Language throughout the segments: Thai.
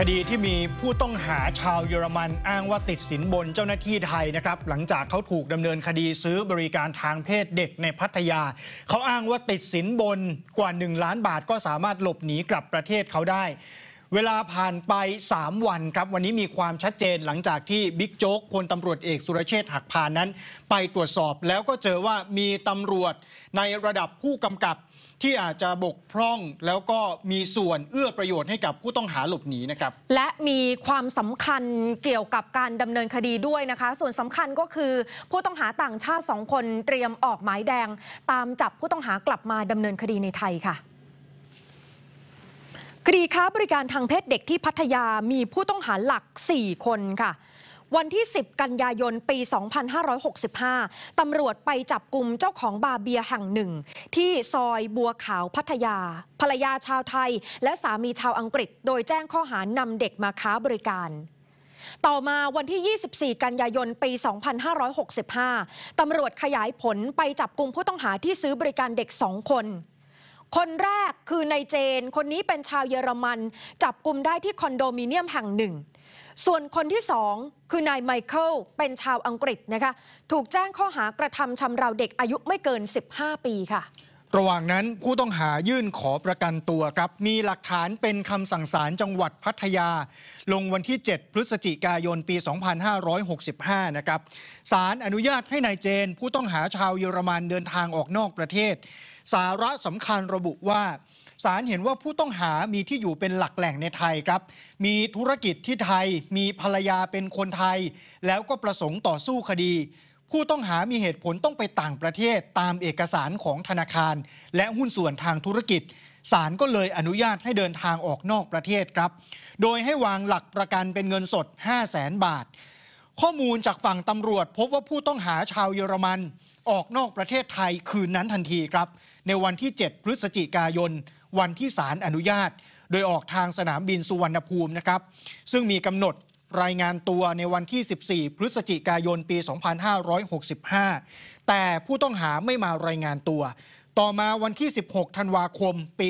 คดีที่มีผู้ต้องหาชาวเยอรมันอ้างว่าติดสินบนเจ้าหน้าที่ไทยนะครับ หลังจากเขาถูกดำเนินคดีซื้อบริการทางเพศเด็กในพัทยาเขาอ้างว่าติดสินบนกว่า 1 ล้านบาทก็สามารถหลบหนีกลับประเทศเขาได้ เวลาผ่านไป 3 วันครับ วันนี้มีความชัดเจน หลังจากที่บิ๊กโจ๊กพลตำรวจเอกสุรเชษฐ์หักพานนั้น ไปตรวจสอบแล้วก็เจอว่ามีตำรวจในระดับผู้กำกับที่อาจจะบกพร่องแล้วก็มีส่วนเอื้อประโยชน์ให้กับผู้ต้องหาหลบหนีนะครับ และมีความสำคัญเกี่ยวกับการดำเนินคดีด้วยนะคะ ส่วนสำคัญก็คือผู้ต้องหาต่างชาติสองคนเตรียมออกหมายแดง ตามจับผู้ต้องหากลับมาดำเนินคดีในไทยค่ะคดีค้า บริการทางเพศเด็กที่พัทยามีผู้ต้องหาหลัก 4 คนค่ะวันที่ 10 กันยายน ปี 2565 ตำรวจไปจับกลุ่มเจ้าของบาเบียแห่งหนึ่ง ที่ซอยบัวขาวพัทยา ภรรยาชาวไทย และสามีชาวอังกฤษ โดยแจ้งข้อหานำเด็กมาค้าบริการ ต่อมาวันที่ 24 กันยายน ปี 2565 ตำรวจขยายผลไปจับกลุ่มผู้ต้องหาที่ซื้อบริการเด็ก2คนคนแรกคือนายเจนคนนี้เป็นชาวเยอรมัน จับกลุ่มได้ที่คอนโดมิเนียมแห่งหนึ่ง ส่วนคนที่สองคือนายไมเคิลเป็นชาวอังกฤษนะคะถูกแจ้งข้อหากระทำชำเราเด็กอายุไม่เกิน 15 ปีค่ะ ระหว่างนั้นผู้ต้องหายื่นขอประกันตัวครับ มีหลักฐานเป็นคำสั่งศาลจังหวัดพัทยา ลงวันที่ 7 พฤศจิกายนปี 2565นะครับศาลอนุญาตให้นายเจน ผู้ต้องหาชาวเยอรมันเดินทางออกนอกประเทศสาระสำคัญระบุว่าศาลเห็นว่าผู้ต้องหามีที่อยู่เป็นหลักแหล่งในไทยครับ มีธุรกิจที่ไทยมีภรรยาเป็นคนไทย แล้วก็ประสงค์ต่อสู้คดี ผู้ต้องหามีเหตุผลต้องไปต่างประเทศตามเอกสารของธนาคาร และหุ้นส่วนทางธุรกิจศาลก็เลยอนุญาตให้เดินทางออกนอกประเทศครับ โดยให้วางหลักประกันเป็นเงินสด 5 0 0แสนบาท ข้อมูลจากฝั่งตำรวจ พบว่าผู้ต้องหาชาวเยอรมัน ออกนอกประเทศไทยคืนนั้นทันทีครับในวันที่ 7 พฤศจิกายน วันที่ศาลอนุญาต โดยออกทางสนามบินสุวรรณภูมินะครับ ซึ่งมีกำหนดรายงานตัวในวันที่ 14 พฤศจิกายน ปี 2565 แต่ผู้ต้องหาไม่มารายงานตัว ต่อมาวันที่ 16 ธันวาคม ปี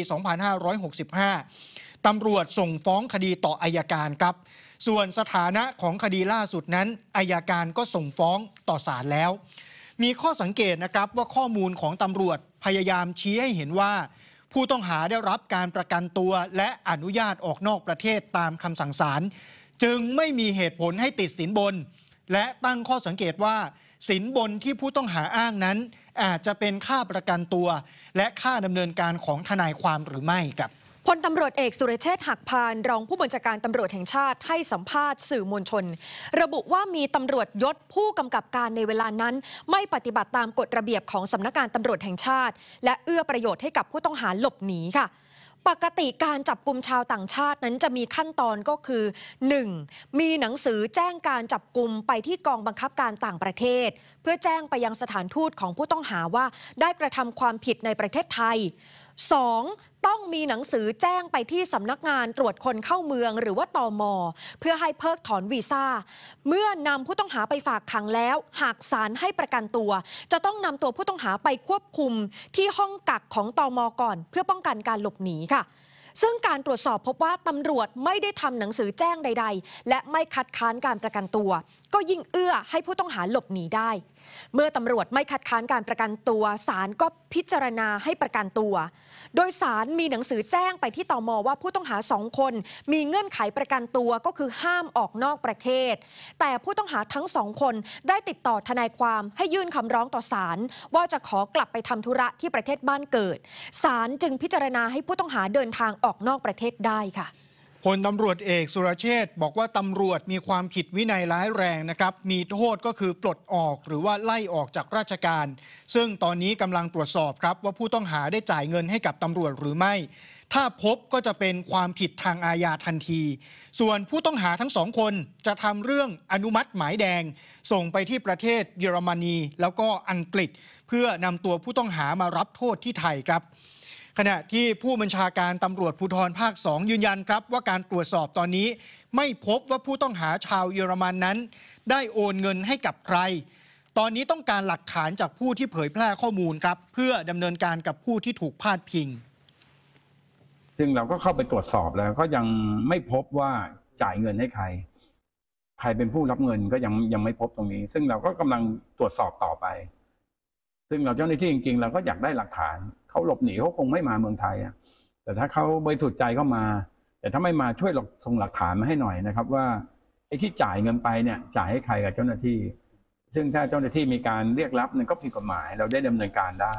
2565 ตำรวจส่งฟ้องคดีต่ออายการครับ ส่วนสถานะของคดีล่าสุดนั้นอายการก็ส่งฟ้องต่อศาลแล้ว มีข้อสังเกตนะครับว่าข้อมูลของตำรวจพยายามชี้ให้เห็นว่า ผู้ต้องหาได้รับการประกันตัวและอนุญาตออกนอกประเทศตามคำสั่งศาลจึงไม่มีเหตุผลให้ติดสินบน และตั้งข้อสังเกตว่าสินบนที่ผู้ต้องหาอ้างนั้น อาจจะเป็นค่าประกันตัว และค่าดำเนินการของทนายความหรือไม่ครับพลตำรวจเอกสุรเชษฐ์หักพานรองผู้บัญชาการตำรวจแห่งชาติให้สัมภาษณ์สื่อมวลชน ระบุว่ามีตำรวจยศผู้กำกับการในเวลานั้นไม่ปฏิบัติตามกฎระเบียบของสำนักงานตำรวจแห่งชาติ และเอื้อประโยชน์ให้กับผู้ต้องหาหลบหนีค่ะ ปกติการจับกลุ่มชาวต่างชาตินั้นจะมีขั้นตอนก็คือ 1. มีหนังสือแจ้งการจับกลุ่มไปที่กองบังคับการต่างประเทศ เพื่อแจ้งไปยังสถานทูตของผู้ต้องหาว่าได้กระทำความผิดในประเทศไทย 2. ต้องมีหนังสือแจ้งไปที่สำนักงานตรวจคนเข้าเมืองหรือว่าตอมอ เพื่อให้เพิกถอนวีซ่าเมื่อนำผู้ต้องหาไปฝากขังแล้ว หากศาลให้ประกันตัว จะต้องนำตัวผู้ต้องหาไปควบคุมที่ห้องกักของตอมอก่อน เพื่อป้องกันการหลบหนีค่ะ ซึ่งการตรวจสอบพบว่าตำรวจไม่ได้ทำหนังสือแจ้งใด ๆ และไม่คัดค้านการประกันตัว ก็ยิ่งเอื้อให้ผู้ต้องหาหลบหนีได้เมื่อตำรวจไม่คัดค้านการประกันตัวศาลก็พิจารณาให้ประกันตัว โดยศาลมีหนังสือแจ้งไปที่ตมว่าผู้ต้องหาสองคน มีเงื่อนไขประกันตัวก็คือห้ามออกนอกประเทศ แต่ผู้ต้องหาทั้งสองคนได้ติดต่อทนายความให้ยื่นคำร้องต่อศาลว่าจะขอกลับไปทำธุระที่ประเทศบ้านเกิดศาลจึงพิจารณาให้ผู้ต้องหาเดินทางออกนอกประเทศได้ค่ะพลตำรวจเอกสุรเชษบอกว่าตำรวจมีความผิดวินัยร้ายแรงนะครับ มีโทษก็คือปลดออกหรือว่าไล่ออกจากราชการ ซึ่งตอนนี้กำลังตรวจสอบครับว่าผู้ต้องหาได้จ่ายเงินให้กับตำรวจหรือไม่ ถ้าพบก็จะเป็นความผิดทางอาญาทันที ส่วนผู้ต้องหาทั้งสองคนจะทำเรื่องอนุมัติหมายแดง ส่งไปที่ประเทศเยอรมนีแล้วก็อังกฤษ เพื่อนำตัวผู้ต้องหามารับโทษที่ไทยครับขณะที่ผู้บัญชาการตำรวจภูธรภาค2ยืนยันครับ ว่าการตรวจสอบตอนนี้ไม่พบว่าผู้ต้องหาชาวเยอรมันนั้น ได้โอนเงินให้กับใคร ตอนนี้ต้องการหลักฐานจากผู้ที่เผยแพร่ข้อมูลครับ เพื่อดำเนินการกับผู้ที่ถูกพาดพิง ซึ่งเราก็เข้าไปตรวจสอบแล้วก็ยังไม่พบว่าจ่ายเงินให้ใคร ใครเป็นผู้รับเงินก็ยังยังไม่พบตรงนี้ ซึ่งเราก็กำลังตรวจสอบต่อไปซึ่งเราเจ้าหน้าที่จริงๆเราก็อยากได้หลักฐานเขาหลบหนีเขาคงไม่มาเมืองไทยอะแต่ถ้าเขาบริสุทธิ์ใจเข้ามา แต่ถ้าไม่มาช่วยหลอกส่งหลักฐานมาให้หน่อยนะครับว่าไอ้ที่จ่ายเงินไปเนี่ยจ่ายให้ใครกับเจ้าหน้าที่ ซึ่งถ้าเจ้าหน้าที่มีการเรียกรับนั่นก็ผิดกฎหมายเราได้ดำเนินการได้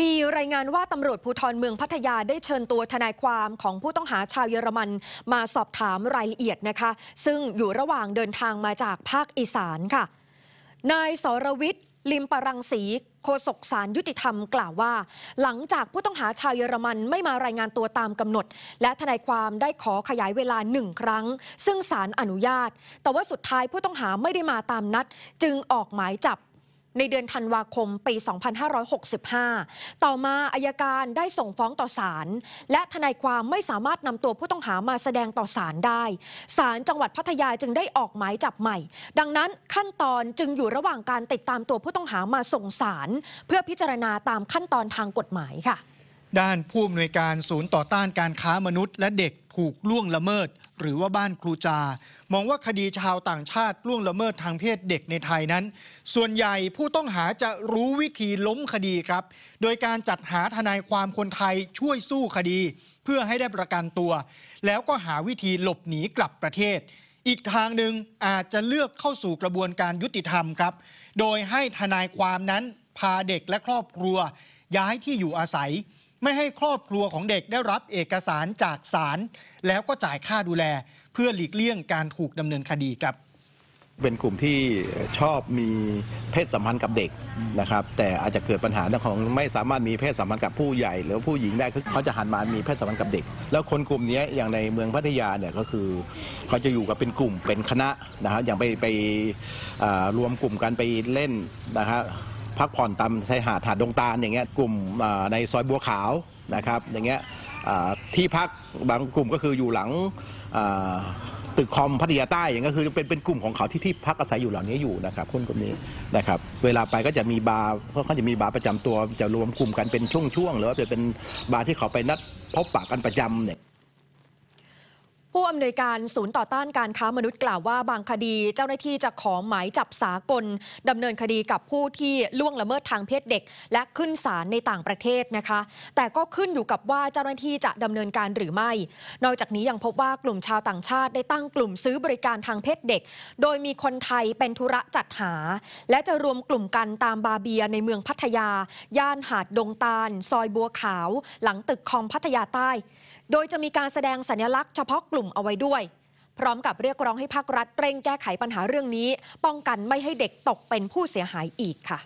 มีรายงานว่าตำรวจภูธรเมืองพัทยาได้เชิญตัวทนายความของผู้ต้องหาชาวเยอรมันมาสอบถามรายละเอียดนะคะซึ่งอยู่ระหว่างเดินทางมาจากภาคอีสานค่ะนายสรวิทย์ลิมปรังสีโฆษกสารยุติธรรม กล่าวว่า หลังจากผู้ต้องหาชาวเยอรมันไม่มารายงานตัวตามกำหนด และทนายความได้ขอขยายเวลาหนึ่งครั้ง ซึ่งสารอนุญาตแต่ว่าสุดท้ายผู้ต้องหาไม่ได้มาตามนัด จึงออกหมายจับในเดือนธันวาคมปี 2565 ต่อมาอายการได้ส่งฟ้องต่อศาลและทนายความไม่สามารถนำตัวผู้ต้องหามาแสดงต่อศาลได้ ศาลจังหวัดพัทยาจึงได้ออกหมายจับใหม่ ดังนั้นขั้นตอนจึงอยู่ระหว่างการติดตามตัวผู้ต้องหามาส่งศาลเพื่อพิจารณาตามขั้นตอนทางกฎหมายค่ะ ด้านผู้อำนวยการศูนย์ต่อต้านการค้ามนุษย์และเด็กถูกล่วงละเมิดหรือว่าบ้านครูจา มองว่าคดีชาวต่างชาติล่วงละเมิดทางเพศเด็กในไทยนั้น ส่วนใหญ่ผู้ต้องหาจะรู้วิธีล้มคดีครับ โดยการจัดหาทนายความคนไทยช่วยสู้คดีเพื่อให้ได้ประกันตัว แล้วก็หาวิธีหลบหนีกลับประเทศ อีกทางหนึ่งอาจจะเลือกเข้าสู่กระบวนการยุติธรรมครับโดยให้ทนายความนั้นพาเด็กและครอบครัว ย้ายที่อยู่อาศัยไม่ให้ครอบครัวของเด็กได้รับเอกสารจากศาลแล้วก็จ่ายค่าดูแลเพื่อหลีกเลี่ยงการถูกดำเนินคดีครับ เป็นกลุ่มที่ชอบมีเพศสัมพันธ์กับเด็กนะครับ แต่อาจจะเกิดปัญหาเรื่องของไม่สามารถมีเพศสัมพันธ์กับผู้ใหญ่หรือผู้หญิงได้คือเขาจะหันมา มีเพศสัมพันธ์กับเด็ก แล้วคนกลุ่มนี้อย่างในเมืองพัทยาเนี่ยก็คือเขาจะอยู่กับเป็นกลุ่มเป็นคณะนะครับอย่างไปไปรวมกลุ่มกันไปเล่นนะครับพักผ่อนตามชายหาดหาดดงตาลอย่างเงี้ยกลุ่มในซอยบัวขาวนะครับอย่างเงี้ยที่พักบางกลุ่มก็คืออยู่หลังตึกคอมพัทยาใต้อย่างก็คือเป็นเป็นกลุ่มของเขาที่ที่พักอาศัยอยู่เหล่านี้อยู่นะครับคนกลุ่มนี้นะครับเวลาไปก็จะมีบาร์เพราะเขาจะมีบาร์ประจำตัวจะรวมกลุ่มกันเป็นช่วงๆหรือว่าจะเป็นบาร์ที่เขาไปนัดพบปะกันประจำเนี่ยผู้อำนวยการศูนย์ต่อต้านการค้ามนุษย์กล่าวว่าบางคดี เจ้าหน้าที่จะขอหมายจับสากลดำเนินคดีกับผู้ที่ล่วงละเมิดทางเพศเด็กและขึ้นศาลในต่างประเทศนะคะ แต่ก็ขึ้นอยู่กับว่าเจ้าหน้าที่จะดำเนินการหรือไม่ นอกจากนี้ยังพบว่ากลุ่มชาวต่างชาติได้ตั้งกลุ่มซื้อบริการทางเพศเด็ก โดยมีคนไทยเป็นธุระจัดหา และจะรวมกลุ่มกันตามบาเบียในเมืองพัทยาย่านหาดดงตาล ซอยบัวขาว หลังตึกคอมพัทยาใต้โดยจะมีการแสดงสัญลักษณ์เฉพาะกลุ่มเอาไว้ด้วย พร้อมกับเรียกร้องให้ภาครัฐเร่งแก้ไขปัญหาเรื่องนี้ ป้องกันไม่ให้เด็กตกเป็นผู้เสียหายอีกค่ะ